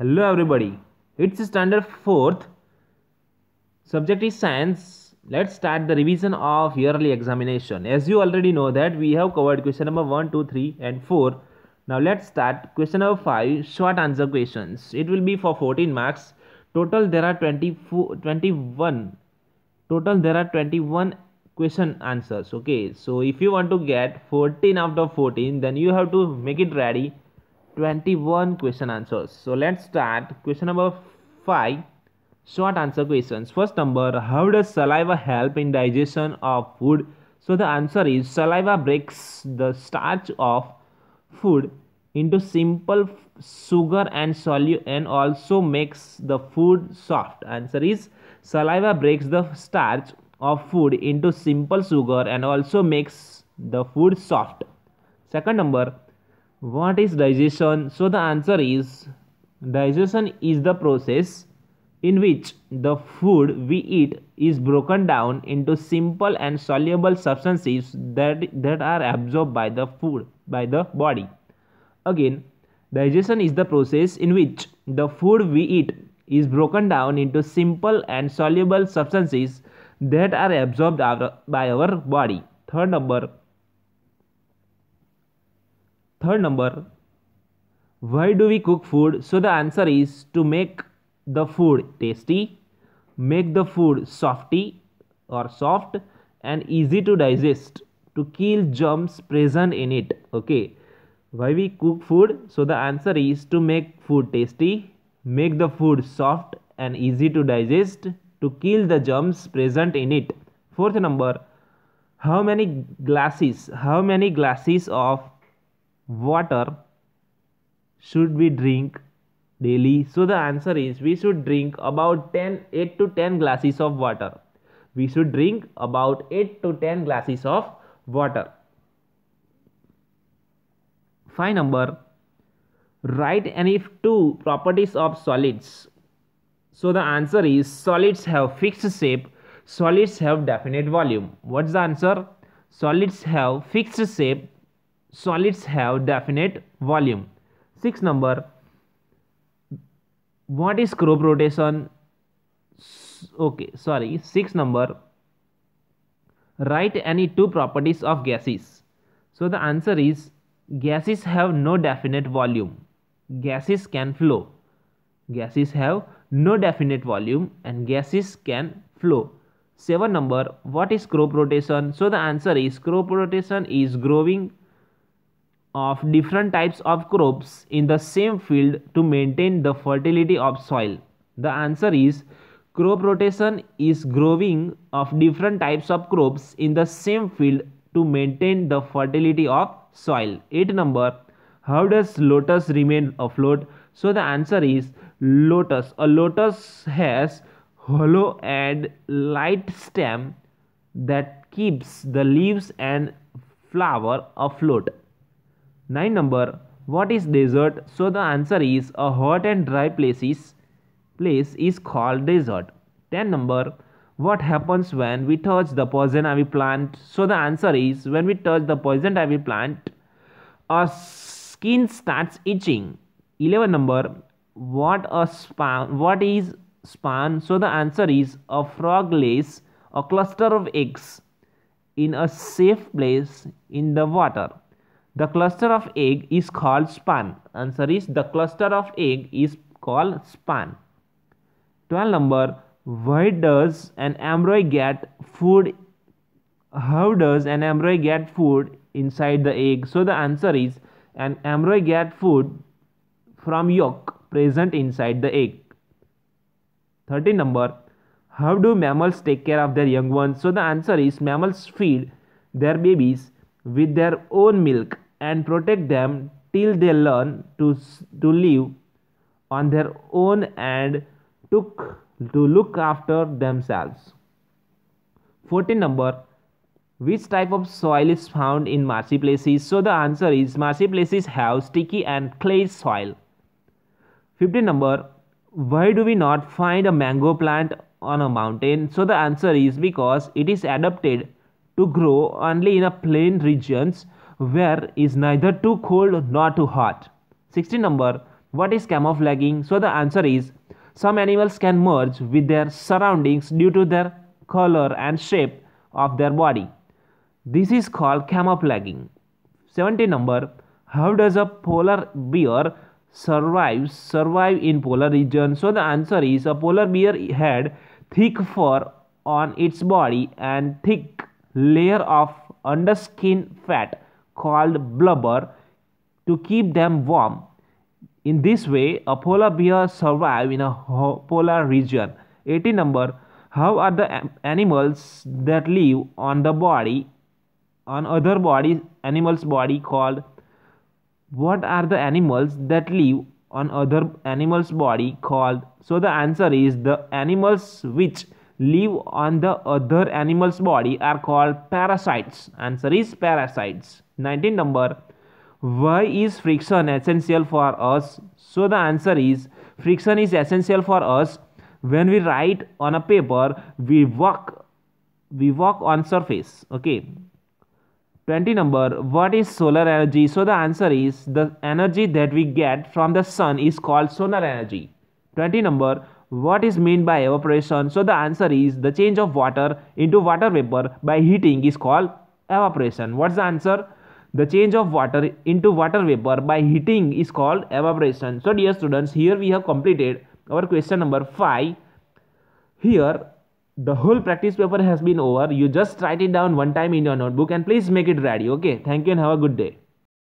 hello everybody it's standard fourth subject is science let's start the revision of yearly examination as you already know that we have covered question number 1 2 3 and 4 now let's start question number 5 short answer questions it will be for 14 marks total there are 24 21 total there are 21 question answers okay so if you want to get 14 out of 14 then you have to make it ready 21 question answers so let's start question number 5 short answer questions first number how does saliva help in digestion of food so the answer is saliva breaks the starch of food into simple sugar and solute and also makes the food soft answer is saliva breaks the starch of food into simple sugar and also makes the food soft second number what is digestion so the answer is digestion is the process in which the food we eat is broken down into simple and soluble substances that that are absorbed by the food by the body again digestion is the process in which the food we eat is broken down into simple and soluble substances that are absorbed by our body third number Third number, why do we cook food? So the answer is to make the food tasty, make the food softy or soft and easy to digest to kill germs present in it. Okay. Why we cook food? So the answer is to make food tasty, make the food soft and easy to digest to kill the germs present in it. Fourth number, how many glasses, how many glasses of water should we drink daily? So the answer is we should drink about 10, 8 to 10 glasses of water. We should drink about 8 to 10 glasses of water. 5 number write any two properties of solids. So the answer is solids have fixed shape, solids have definite volume. What's the answer? Solids have fixed shape, solids have definite volume. Six number, what is crop rotation? Okay, sorry, six number, write any two properties of gases. So the answer is gases have no definite volume. Gases can flow. Gases have no definite volume and gases can flow. 7 number what is crop rotation so the answer is crop rotation is growing of different types of crops in the same field to maintain the fertility of soil? The answer is crop rotation is growing of different types of crops in the same field to maintain the fertility of soil. 8 number how does lotus remain afloat? So the answer is lotus. A lotus has hollow and light stem that keeps the leaves and flower afloat. 9 number what is desert so the answer is a hot and dry places place is called desert 10 number what happens when we touch the poison ivy plant so the answer is when we touch the poison ivy plant our skin starts itching 11 number what a span what is span so the answer is a frog lays a cluster of eggs in a safe place in the water the cluster of egg is called span. Answer is the cluster of egg is called span. 12 number why does an embryo get food how does an embryo get food inside the egg so the answer is an embryo get food from yolk present inside the egg 13 number how do mammals take care of their young ones so the answer is mammals feed their babies with their own milk and protect them till they learn to, to live on their own and took, to look after themselves. 14 number which type of soil is found in marshy places? So the answer is marshy places have sticky and clay soil. 15 number why do we not find a mango plant on a mountain? So the answer is because it is adapted to grow only in a plain regions where is neither too cold nor too hot. 16 number what is camouflaging? So the answer is some animals can merge with their surroundings due to their color and shape of their body. This is called camouflaging. 17 number how does a polar bear survive survive in polar region? So the answer is a polar bear had thick fur on its body and thick layer of underskin fat called blubber to keep them warm. In this way, a polar bear survive in a polar region. 80 number. How are the animals that live on the body, on other body, animals' body called? What are the animals that live on other animals' body called? So the answer is the animals which live on the other animal's body are called parasites. Answer is parasites. 19 number. Why is friction essential for us? So the answer is friction is essential for us when we write on a paper we walk we walk on surface okay 20 number what is solar energy so the answer is the energy that we get from the sun is called solar energy 20 number what is meant by evaporation so the answer is the change of water into water vapor by heating is called evaporation what's the answer the change of water into water vapor by heating is called evaporation so dear students here we have completed our question number 5 here the whole practice paper has been over you just write it down one time in your notebook and please make it ready okay thank you and have a good day